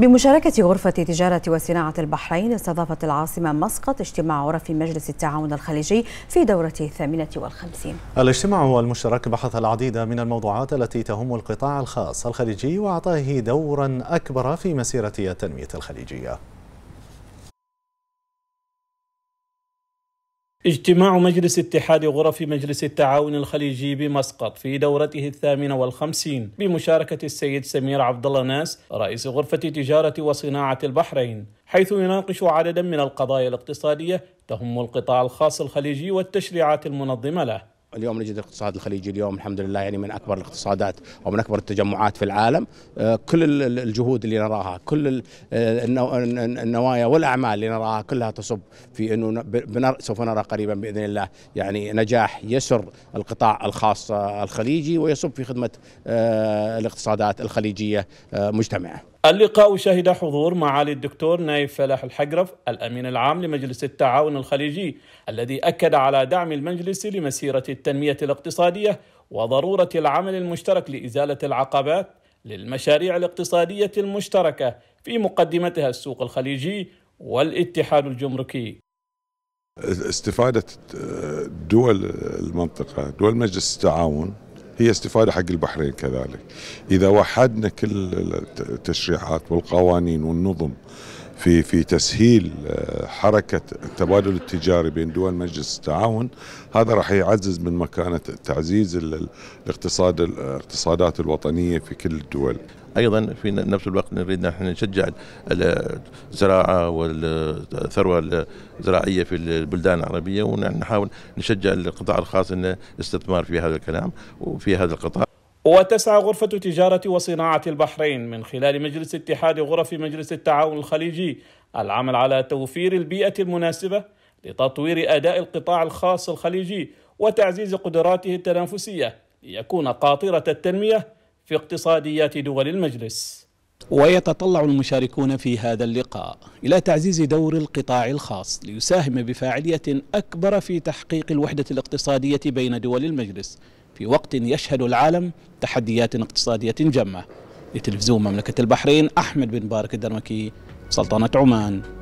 بمشاركة غرفة تجارة وصناعة البحرين استضافت العاصمة مسقط اجتماع غرف مجلس التعاون الخليجي في دورته الثامنة والخمسين الاجتماع المشترك بحث العديد من الموضوعات التي تهم القطاع الخاص الخليجي وأعطاه دورا أكبر في مسيرة التنمية الخليجية اجتماع مجلس اتحاد غرف مجلس التعاون الخليجي بمسقط في دورته الثامنة والخمسين بمشاركة السيد سمير عبد الله ناس رئيس غرفة تجارة وصناعة البحرين حيث يناقش عددا من القضايا الاقتصادية تهم القطاع الخاص الخليجي والتشريعات المنظمة له اليوم نجد الاقتصاد الخليجي اليوم الحمد لله يعني من اكبر الاقتصادات او من اكبر التجمعات في العالم آه، كل الجهود اللي نراها كل آه، النوايا والاعمال اللي نراها كلها تصب في انه سوف نرى قريبا باذن الله يعني نجاح يسر القطاع الخاص آه، الخليجي ويصب في خدمه الاقتصادات الخليجيه مجتمعه اللقاء شهد حضور معالي الدكتور نايف فلاح الحقرف الأمين العام لمجلس التعاون الخليجي الذي أكد على دعم المجلس لمسيرة التنمية الاقتصادية وضرورة العمل المشترك لإزالة العقبات للمشاريع الاقتصادية المشتركة في مقدمتها السوق الخليجي والاتحاد الجمركي استفادة آه، دول المنطقة دول مجلس التعاون هي استفادة حق البحرين كذلك إذا وحدنا كل التشريعات والقوانين والنظم في في تسهيل آه، حركه التبادل التجاري بين دول مجلس التعاون هذا راح يعزز من مكانه تعزيز الاقتصاد الاقتصادات الوطنيه في كل الدول ايضا في نفس الوقت نريد نحن نشجع الزراعه والثروه الزراعيه في البلدان العربيه ونحن نحاول نشجع القطاع الخاص انه يستثمر في هذا الكلام وفي هذا القطاع وتسعى غرفة تجارة وصناعة البحرين من خلال مجلس اتحاد غرف مجلس التعاون الخليجي العمل على توفير البيئة المناسبة لتطوير أداء القطاع الخاص الخليجي وتعزيز قدراته التنافسية ليكون قاطرة التنمية في اقتصاديات دول المجلس. ويتطلع المشاركون في هذا اللقاء إلى تعزيز دور القطاع الخاص ليساهم بفاعلية أكبر في تحقيق الوحدة الاقتصادية بين دول المجلس في وقت يشهد العالم تحديات اقتصادية جمة لتلفزيون مملكة البحرين أحمد بن بارك الدرمكي سلطنة عمان